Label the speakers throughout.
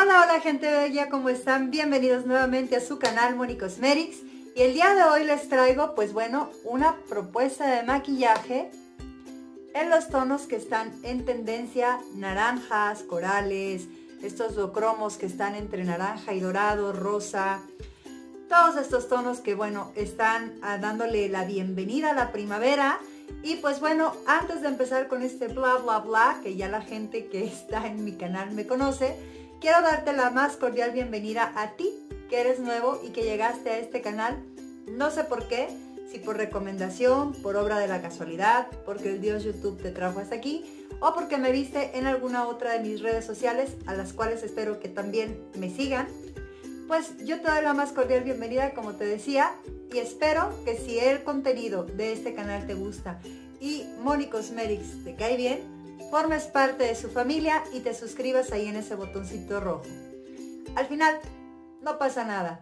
Speaker 1: Hola, hola gente bella, ¿cómo están? Bienvenidos nuevamente a su canal Moni Cosmetics y el día de hoy les traigo, pues bueno, una propuesta de maquillaje en los tonos que están en tendencia naranjas, corales, estos cromos que están entre naranja y dorado, rosa, todos estos tonos que bueno, están ah, dándole la bienvenida a la primavera y pues bueno, antes de empezar con este bla bla bla, que ya la gente que está en mi canal me conoce, Quiero darte la más cordial bienvenida a ti, que eres nuevo y que llegaste a este canal, no sé por qué, si por recomendación, por obra de la casualidad, porque el dios YouTube te trajo hasta aquí, o porque me viste en alguna otra de mis redes sociales, a las cuales espero que también me sigan, pues yo te doy la más cordial bienvenida, como te decía, y espero que si el contenido de este canal te gusta y Mónica Cosmetics te cae bien, formes parte de su familia y te suscribas ahí en ese botoncito rojo. Al final, no pasa nada.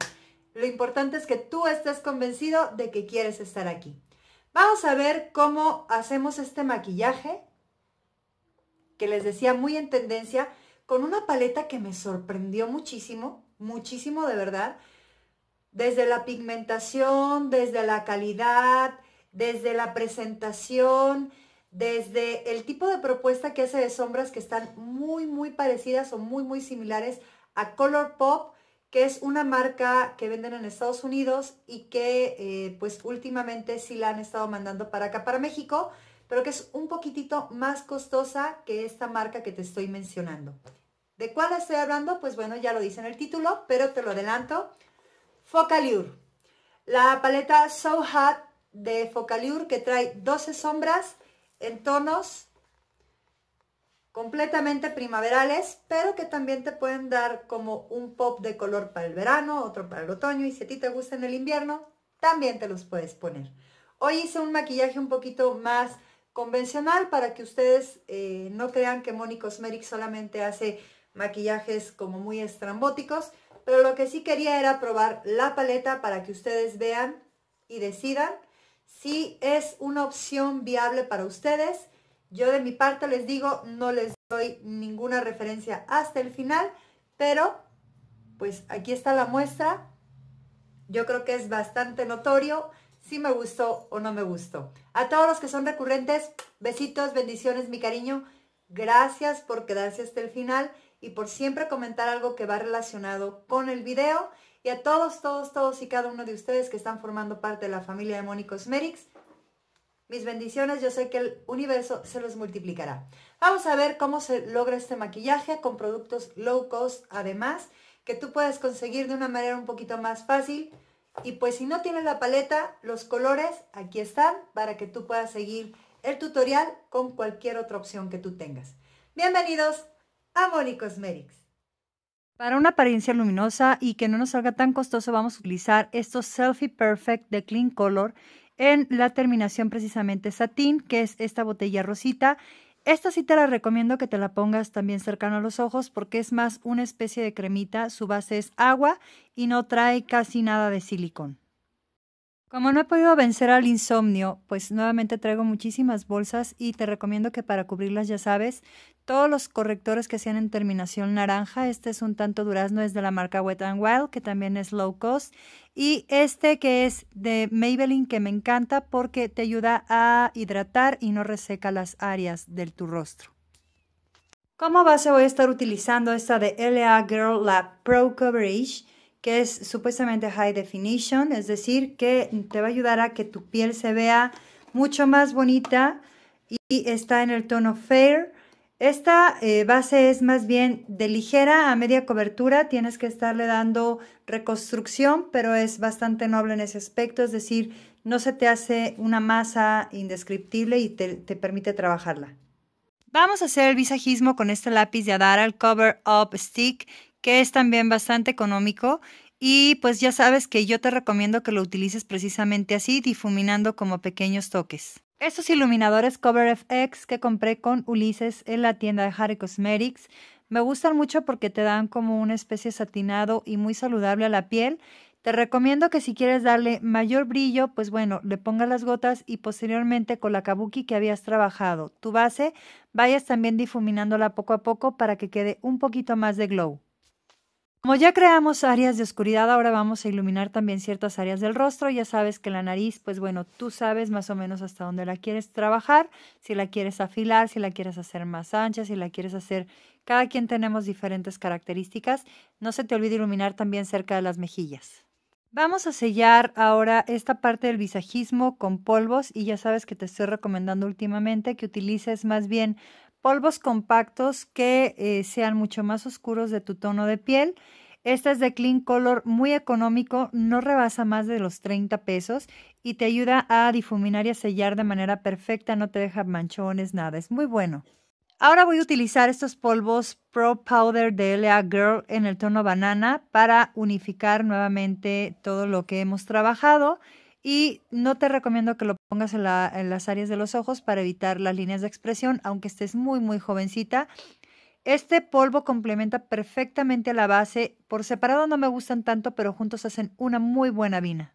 Speaker 1: Lo importante es que tú estés convencido de que quieres estar aquí. Vamos a ver cómo hacemos este maquillaje, que les decía muy en tendencia, con una paleta que me sorprendió muchísimo, muchísimo de verdad. Desde la pigmentación, desde la calidad, desde la presentación, desde el tipo de propuesta que hace de sombras que están muy, muy parecidas o muy, muy similares a Color Pop, que es una marca que venden en Estados Unidos y que eh, pues últimamente sí la han estado mandando para acá, para México, pero que es un poquitito más costosa que esta marca que te estoy mencionando. ¿De cuál estoy hablando? Pues bueno, ya lo dice en el título, pero te lo adelanto. Focalure. La paleta So Hot de Focalure que trae 12 sombras en tonos completamente primaverales, pero que también te pueden dar como un pop de color para el verano, otro para el otoño, y si a ti te gusta en el invierno, también te los puedes poner. Hoy hice un maquillaje un poquito más convencional para que ustedes eh, no crean que Moni Cosmeric solamente hace maquillajes como muy estrambóticos, pero lo que sí quería era probar la paleta para que ustedes vean y decidan si es una opción viable para ustedes. Yo de mi parte les digo, no les doy ninguna referencia hasta el final, pero pues aquí está la muestra. Yo creo que es bastante notorio si me gustó o no me gustó. A todos los que son recurrentes, besitos, bendiciones, mi cariño. Gracias por quedarse hasta el final y por siempre comentar algo que va relacionado con el video y a todos, todos, todos y cada uno de ustedes que están formando parte de la familia de Moni Cosmetics. Mis bendiciones, yo sé que el universo se los multiplicará. Vamos a ver cómo se logra este maquillaje con productos low cost, además, que tú puedes conseguir de una manera un poquito más fácil. Y pues si no tienes la paleta, los colores aquí están para que tú puedas seguir el tutorial con cualquier otra opción que tú tengas. Bienvenidos a Moni Cosmetics. Para una apariencia luminosa y que no nos salga tan costoso, vamos a utilizar estos Selfie Perfect de Clean Color en la terminación precisamente satín, que es esta botella rosita. Esta sí te la recomiendo que te la pongas también cercano a los ojos porque es más una especie de cremita, su base es agua y no trae casi nada de silicón. Como no he podido vencer al insomnio, pues nuevamente traigo muchísimas bolsas y te recomiendo que para cubrirlas ya sabes, todos los correctores que sean en terminación naranja, este es un tanto durazno, es de la marca Wet and Wild, que también es low cost, y este que es de Maybelline, que me encanta porque te ayuda a hidratar y no reseca las áreas de tu rostro. Como base voy a estar utilizando esta de LA Girl Lab Pro Coverage, que es supuestamente high definition, es decir, que te va a ayudar a que tu piel se vea mucho más bonita y está en el tono fair. Esta eh, base es más bien de ligera a media cobertura, tienes que estarle dando reconstrucción, pero es bastante noble en ese aspecto, es decir, no se te hace una masa indescriptible y te, te permite trabajarla. Vamos a hacer el visajismo con este lápiz de Adara, el Cover Up Stick, que es también bastante económico y pues ya sabes que yo te recomiendo que lo utilices precisamente así, difuminando como pequeños toques. Estos iluminadores Cover FX que compré con Ulises en la tienda de Harry Cosmetics me gustan mucho porque te dan como una especie satinado y muy saludable a la piel. Te recomiendo que si quieres darle mayor brillo, pues bueno, le pongas las gotas y posteriormente con la kabuki que habías trabajado, tu base, vayas también difuminándola poco a poco para que quede un poquito más de glow. Como ya creamos áreas de oscuridad, ahora vamos a iluminar también ciertas áreas del rostro. Ya sabes que la nariz, pues bueno, tú sabes más o menos hasta dónde la quieres trabajar, si la quieres afilar, si la quieres hacer más ancha, si la quieres hacer... Cada quien tenemos diferentes características. No se te olvide iluminar también cerca de las mejillas. Vamos a sellar ahora esta parte del visajismo con polvos y ya sabes que te estoy recomendando últimamente que utilices más bien polvos compactos que eh, sean mucho más oscuros de tu tono de piel. Esta es de Clean Color, muy económico, no rebasa más de los 30 pesos y te ayuda a difuminar y a sellar de manera perfecta, no te deja manchones, nada, es muy bueno. Ahora voy a utilizar estos polvos Pro Powder de LA Girl en el tono banana para unificar nuevamente todo lo que hemos trabajado. Y no te recomiendo que lo pongas en, las áreas de los ojos para evitar las líneas de expresión, aunque estés muy, muy jovencita. Este polvo complementa perfectamente a la base. Por separado no me gustan tanto, pero juntos hacen una muy buena vina.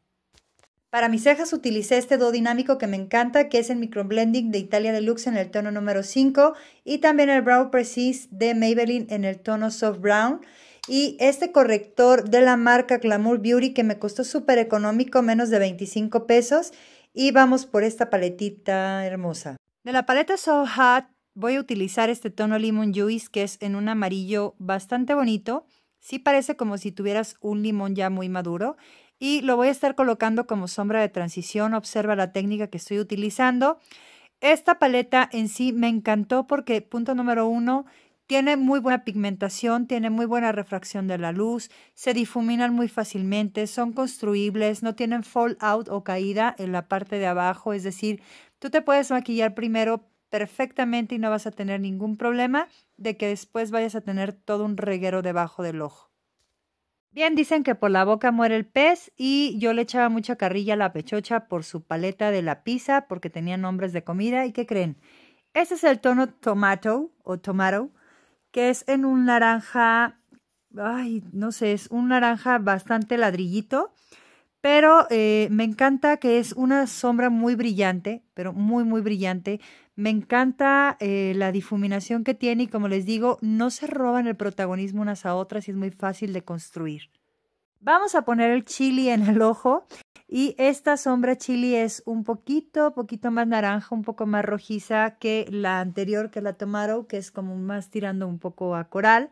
Speaker 1: Para mis cejas utilicé este do dinámico que me encanta, que es el Micro Blending de Italia Deluxe en el tono número 5 y también el Brow Precise de Maybelline en el tono Soft Brown. Y este corrector de la marca Glamour Beauty que me costó súper económico, menos de 25 pesos. Y vamos por esta paletita hermosa. De la paleta So Hot voy a utilizar este tono Lemon Juice que es en un amarillo bastante bonito. Sí parece como si tuvieras un limón ya muy maduro. Y lo voy a estar colocando como sombra de transición. Observa la técnica que estoy utilizando. Esta paleta en sí me encantó porque, punto número uno, tiene muy buena pigmentación, tiene muy buena refracción de la luz, se difuminan muy fácilmente, son construibles, no tienen fallout o caída en la parte de abajo, es decir, tú te puedes maquillar primero perfectamente y no vas a tener ningún problema de que después vayas a tener todo un reguero debajo del ojo. Bien, dicen que por la boca muere el pez y yo le echaba mucha carrilla a la pechocha por su paleta de la pizza porque tenía nombres de comida y ¿qué creen? Ese es el tono tomato o tomato que es en un naranja, ay, no sé, es un naranja bastante ladrillito, pero eh, me encanta que es una sombra muy brillante, pero muy, muy brillante. Me encanta eh, la difuminación que tiene y como les digo, no se roban el protagonismo unas a otras y es muy fácil de construir. Vamos a poner el chili en el ojo y esta sombra chili es un poquito, poquito más naranja, un poco más rojiza que la anterior que la tomaron, que es como más tirando un poco a coral.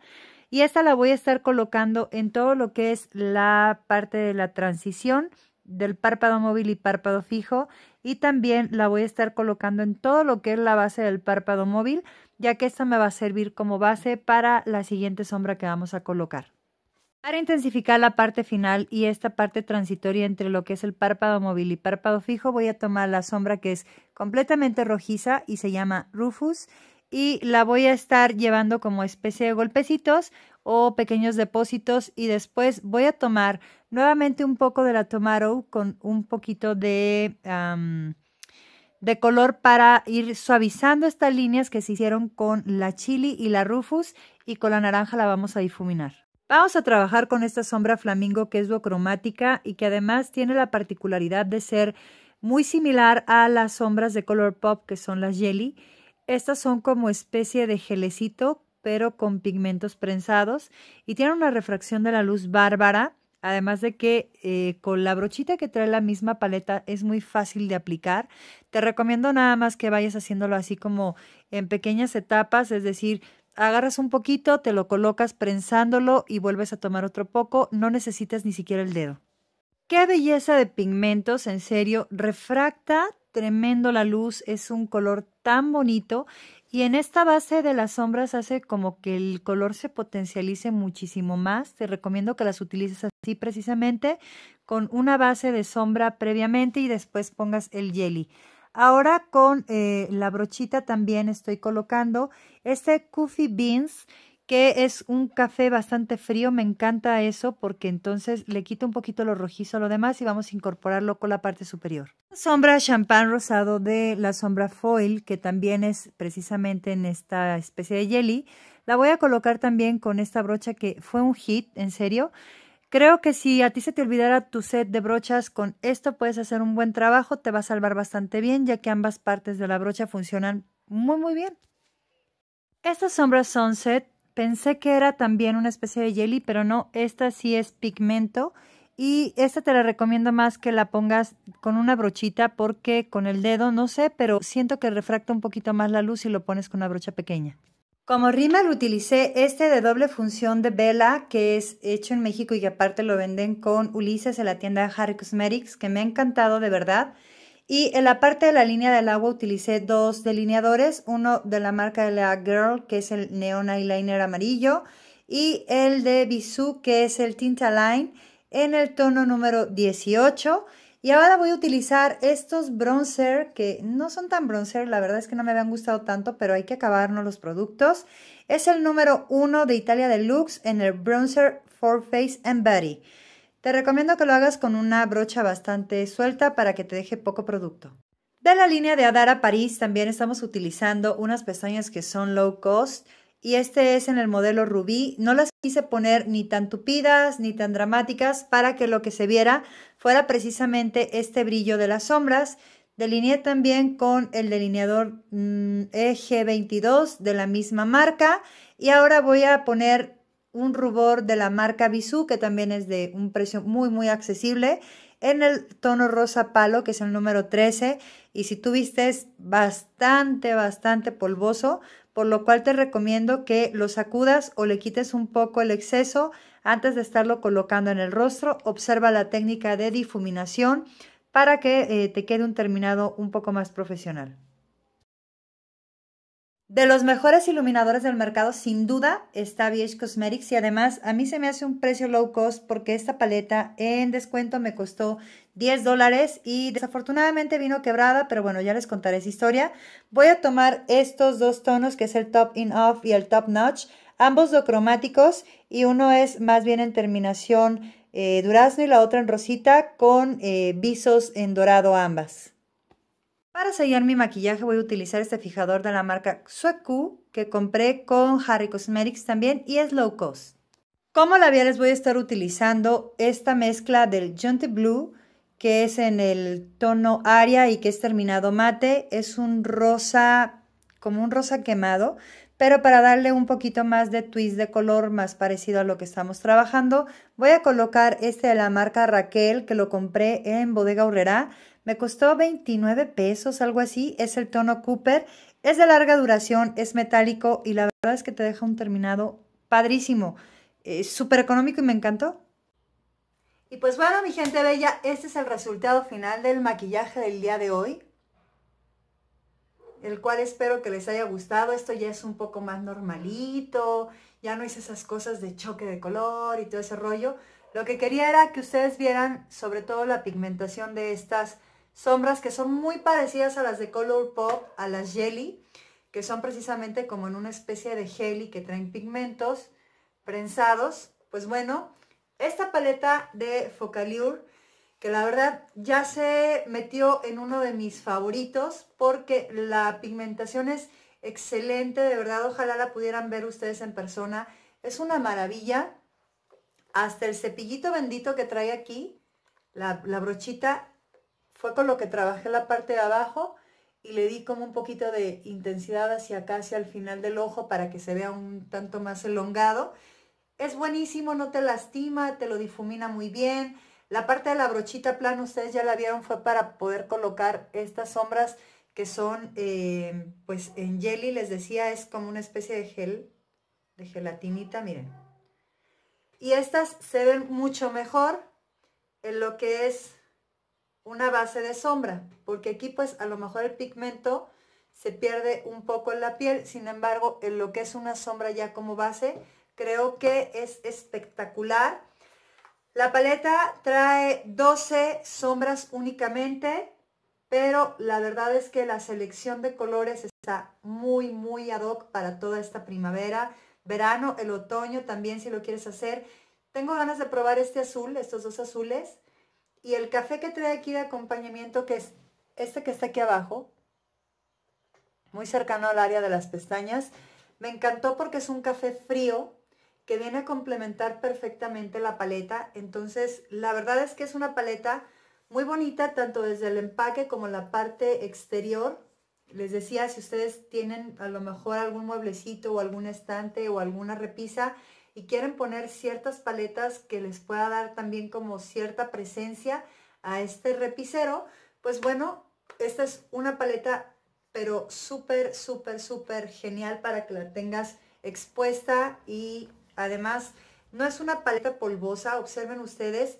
Speaker 1: Y esta la voy a estar colocando en todo lo que es la parte de la transición del párpado móvil y párpado fijo y también la voy a estar colocando en todo lo que es la base del párpado móvil ya que esta me va a servir como base para la siguiente sombra que vamos a colocar. Para intensificar la parte final y esta parte transitoria entre lo que es el párpado móvil y párpado fijo, voy a tomar la sombra que es completamente rojiza y se llama Rufus y la voy a estar llevando como especie de golpecitos o pequeños depósitos y después voy a tomar nuevamente un poco de la Tomaro con un poquito de, de color para ir suavizando estas líneas que se hicieron con la Chili y la Rufus y con la naranja la vamos a difuminar. Vamos a trabajar con esta sombra flamingo que es duocromática y que además tiene la particularidad de ser muy similar a las sombras de Color Pop que son las Jelly. Estas son como especie de gelecito pero con pigmentos prensados y tienen una refracción de la luz bárbara. Además de que eh, con la brochita que trae la misma paleta es muy fácil de aplicar. Te recomiendo nada más que vayas haciéndolo así como en pequeñas etapas, es decir, agarras un poquito, te lo colocas prensándolo y vuelves a tomar otro poco, no necesitas ni siquiera el dedo. Qué belleza de pigmentos, en serio, refracta tremendo la luz, es un color tan bonito y en esta base de las sombras hace como que el color se potencialice muchísimo más. Te recomiendo que las utilices así precisamente con una base de sombra previamente y después pongas el jelly. Ahora con eh, la brochita también estoy colocando este Coffee Beans que es un café bastante frío, me encanta eso porque entonces le quito un poquito lo rojizo a lo demás y vamos a incorporarlo con la parte superior. Sombra champán rosado de la sombra foil, que también es precisamente en esta especie de jelly, la voy a colocar también con esta brocha que fue un hit, en serio. Creo que si a ti se te olvidara tu set de brochas, con esto puedes hacer un buen trabajo, te va a salvar bastante bien, ya que ambas partes de la brocha funcionan muy muy bien. Estas sombras Sunset, pensé que era también una especie de jelly, pero no, esta sí es pigmento. Y esta te la recomiendo más que la pongas con una brochita porque con el dedo, no sé, pero siento que refracta un poquito más la luz si lo pones con una brocha pequeña. Como rímel utilicé este de doble función de vela que es hecho en México y que aparte lo venden con Ulises en la tienda Harry Cosmetics, que me ha encantado de verdad. Y en la parte de la línea del agua utilicé dos delineadores, uno de la marca de la Girl, que es el Neon Eyeliner amarillo, y el de Bisú, que es el Tinta Line, en el tono número 18. Y ahora voy a utilizar estos bronzer, que no son tan bronzer, la verdad es que no me habían gustado tanto, pero hay que acabarnos los productos. Es el número uno de Italia Deluxe en el bronzer For Face and Body. Te recomiendo que lo hagas con una brocha bastante suelta para que te deje poco producto. De la línea de Adara París también estamos utilizando unas pestañas que son low cost, y este es en el modelo rubí. No las quise poner ni tan tupidas ni tan dramáticas para que lo que se viera fuera precisamente este brillo de las sombras. Delineé también con el delineador mm, EG22 de la misma marca y ahora voy a poner un rubor de la marca Bisú que también es de un precio muy muy accesible en el tono rosa palo que es el número 13 y si tuviste es bastante, bastante polvoso, por lo cual te recomiendo que lo sacudas o le quites un poco el exceso antes de estarlo colocando en el rostro. Observa la técnica de difuminación para que eh, te quede un terminado un poco más profesional. De los mejores iluminadores del mercado, sin duda, está VH Cosmetics y además a mí se me hace un precio low cost porque esta paleta en descuento me costó 10 dólares y desafortunadamente vino quebrada, pero bueno, ya les contaré esa historia. Voy a tomar estos dos tonos que es el Top In Off y el Top Notch, ambos cromáticos y uno es más bien en terminación eh, durazno y la otra en rosita con eh, visos en dorado ambas. Para sellar mi maquillaje voy a utilizar este fijador de la marca Sueku que compré con Harry Cosmetics también y es low cost. Como labiales voy a estar utilizando esta mezcla del Junte Blue que es en el tono aria y que es terminado mate. Es un rosa, como un rosa quemado pero para darle un poquito más de twist de color más parecido a lo que estamos trabajando, voy a colocar este de la marca Raquel que lo compré en Bodega Urrera. Me costó 29 pesos, algo así, es el tono Cooper, es de larga duración, es metálico y la verdad es que te deja un terminado padrísimo, es eh, súper económico y me encantó. Y pues bueno, mi gente bella, este es el resultado final del maquillaje del día de hoy el cual espero que les haya gustado. Esto ya es un poco más normalito, ya no hice esas cosas de choque de color y todo ese rollo. Lo que quería era que ustedes vieran sobre todo la pigmentación de estas sombras que son muy parecidas a las de Color Pop, a las Jelly, que son precisamente como en una especie de jelly que traen pigmentos prensados. Pues bueno, esta paleta de Focalure, que la verdad ya se metió en uno de mis favoritos porque la pigmentación es excelente, de verdad, ojalá la pudieran ver ustedes en persona. Es una maravilla. Hasta el cepillito bendito que trae aquí, la, brochita, fue con lo que trabajé la parte de abajo y le di como un poquito de intensidad hacia acá, hacia el final del ojo para que se vea un tanto más elongado. Es buenísimo, no te lastima, te lo difumina muy bien, la parte de la brochita plana, ustedes ya la vieron, fue para poder colocar estas sombras que son, eh, pues en jelly, les decía, es como una especie de gel, de gelatinita, miren. Y estas se ven mucho mejor en lo que es una base de sombra, porque aquí pues a lo mejor el pigmento se pierde un poco en la piel, sin embargo, en lo que es una sombra ya como base, creo que es espectacular la paleta trae 12 sombras únicamente, pero la verdad es que la selección de colores está muy, muy ad hoc para toda esta primavera, verano, el otoño también si lo quieres hacer. Tengo ganas de probar este azul, estos dos azules, y el café que trae aquí de acompañamiento, que es este que está aquí abajo, muy cercano al área de las pestañas. Me encantó porque es un café frío, que viene a complementar perfectamente la paleta. Entonces, la verdad es que es una paleta muy bonita, tanto desde el empaque como la parte exterior. Les decía, si ustedes tienen a lo mejor algún mueblecito o algún estante o alguna repisa y quieren poner ciertas paletas que les pueda dar también como cierta presencia a este repisero, pues bueno, esta es una paleta pero súper, súper, súper genial para que la tengas expuesta y Además, no es una paleta polvosa, observen ustedes,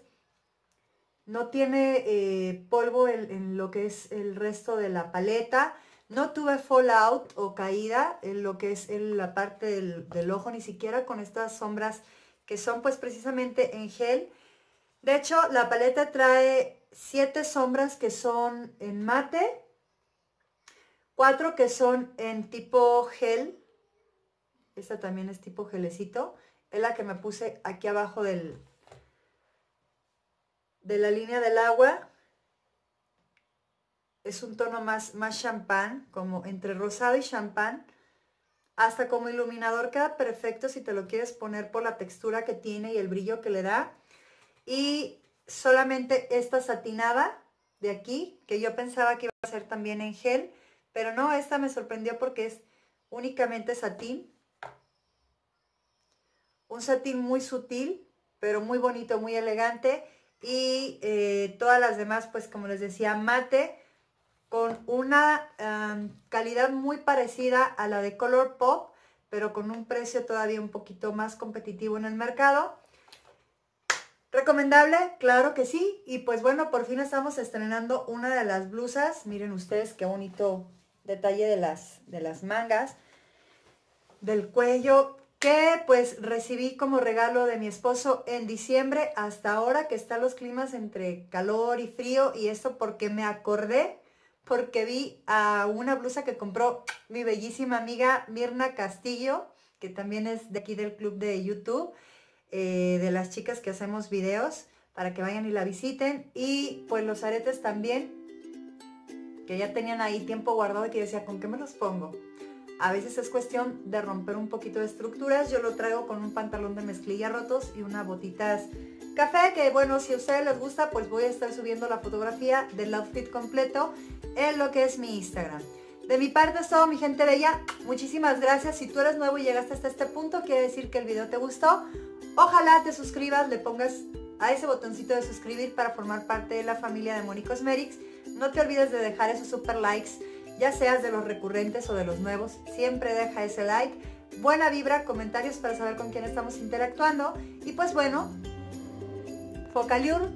Speaker 1: no tiene eh, polvo en, lo que es el resto de la paleta. No tuve fallout o caída en lo que es en la parte del, ojo, ni siquiera con estas sombras que son pues precisamente en gel. De hecho, la paleta trae siete sombras que son en mate, cuatro que son en tipo gel, esta también es tipo gelecito. Es la que me puse aquí abajo del, de la línea del agua. Es un tono más, más champán, como entre rosado y champán. Hasta como iluminador queda perfecto si te lo quieres poner por la textura que tiene y el brillo que le da. Y solamente esta satinada de aquí, que yo pensaba que iba a ser también en gel, pero no, esta me sorprendió porque es únicamente satín un satín muy sutil, pero muy bonito, muy elegante. Y eh, todas las demás, pues como les decía, mate, con una em, calidad muy parecida a la de Color Pop, pero con un precio todavía un poquito más competitivo en el mercado. ¿Recomendable? Claro que sí. Y pues bueno, por fin estamos estrenando una de las blusas. Miren ustedes qué bonito detalle de las, de las mangas, del cuello que pues recibí como regalo de mi esposo en diciembre hasta ahora que están los climas entre calor y frío y esto porque me acordé porque vi a una blusa que compró mi bellísima amiga Mirna Castillo, que también es de aquí del club de YouTube, eh, de las chicas que hacemos videos, para que vayan y la visiten. Y pues los aretes también, que ya tenían ahí tiempo guardado y que decía, ¿con qué me los pongo? A veces es cuestión de romper un poquito de estructuras. Yo lo traigo con un pantalón de mezclilla rotos y unas botitas café, que bueno, si a ustedes les gusta, pues voy a estar subiendo la fotografía del outfit completo en lo que es mi Instagram. De mi parte es todo, mi gente bella. Muchísimas gracias. Si tú eres nuevo y llegaste hasta este punto, quiere decir que el video te gustó. Ojalá te suscribas, le pongas a ese botoncito de suscribir para formar parte de la familia de Moni Cosmetics. No te olvides de dejar esos super likes ya seas de los recurrentes o de los nuevos, siempre deja ese like, buena vibra, comentarios para saber con quién estamos interactuando y pues bueno, focaliur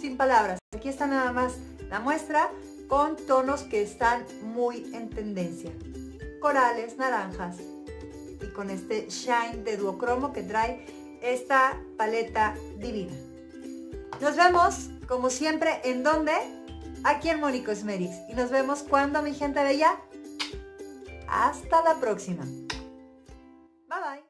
Speaker 1: sin palabras. Aquí está nada más la muestra con tonos que están muy en tendencia. Corales, naranjas y con este shine de duocromo que trae esta paleta divina. Nos vemos como siempre en donde aquí en Mónico Esmerix. Y nos vemos cuando, mi gente bella. Hasta la próxima. Bye bye.